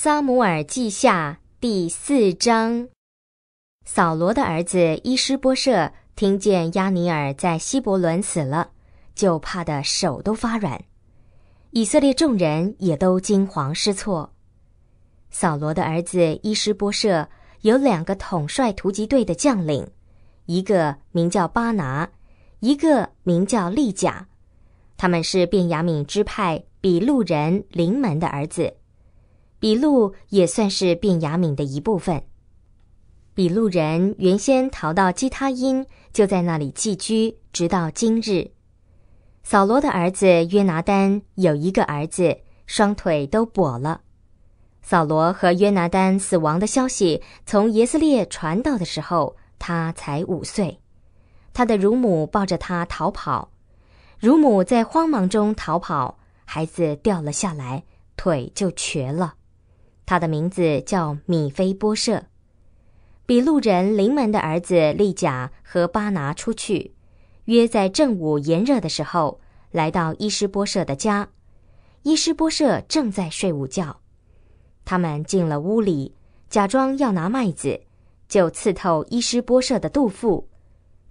撒姆尔记下第四章，扫罗的儿子伊施波舍听见亚尼尔在希伯伦死了，就怕得手都发软。以色列众人也都惊慌失措。扫罗的儿子伊施波舍有两个统帅突击队的将领，一个名叫巴拿，一个名叫利甲，他们是便雅敏支派比路人临门的儿子。笔录也算是变雅敏的一部分。笔录人原先逃到基他因，就在那里寄居，直到今日。扫罗的儿子约拿丹有一个儿子，双腿都跛了。扫罗和约拿丹死亡的消息从耶斯列传到的时候，他才五岁。他的乳母抱着他逃跑，乳母在慌忙中逃跑，孩子掉了下来，腿就瘸了。他的名字叫米菲波舍。比路人临门的儿子利甲和巴拿出去，约在正午炎热的时候，来到伊施波舍的家，伊施波舍正在睡午觉，他们进了屋里，假装要拿麦子，就刺透伊施波舍的肚腹，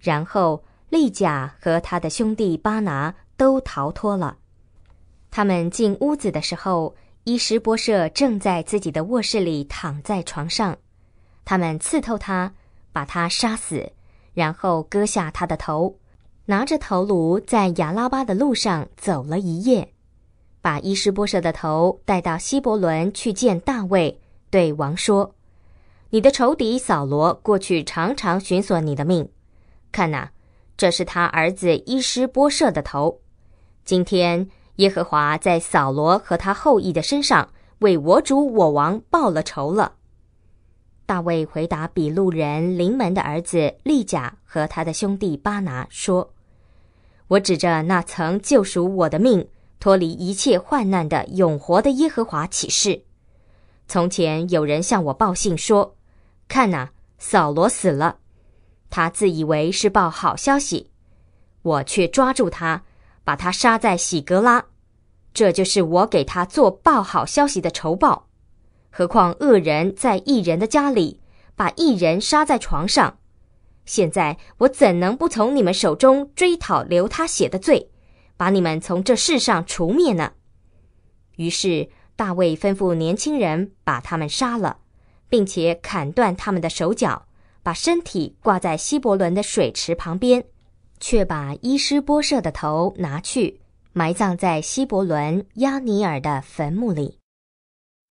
然后利甲和他的兄弟巴拿都逃脱了。他们进屋子的时候。伊什波舍正在自己的卧室里躺在床上，他们刺透他，把他杀死，然后割下他的头，拿着头颅在亚拉巴的路上走了一夜，把伊什波舍的头带到希伯伦去见大卫，对王说：“你的仇敌扫罗过去常常寻索你的命，看哪，这是他儿子伊什波舍的头，今天。”耶和华在扫罗和他后裔的身上为我主我王报了仇了。大卫回答比路人临门的儿子利甲和他的兄弟巴拿说：“我指着那曾救赎我的命、脱离一切患难的永活的耶和华起誓。从前有人向我报信说，看呐，扫罗死了。他自以为是报好消息，我却抓住他。”把他杀在喜格拉，这就是我给他做报好消息的仇报。何况恶人在异人的家里把异人杀在床上，现在我怎能不从你们手中追讨流他血的罪，把你们从这世上除灭呢？于是大卫吩咐年轻人把他们杀了，并且砍断他们的手脚，把身体挂在希伯伦的水池旁边。却把伊施波设的头拿去，埋葬在希伯伦亚尼尔的坟墓里。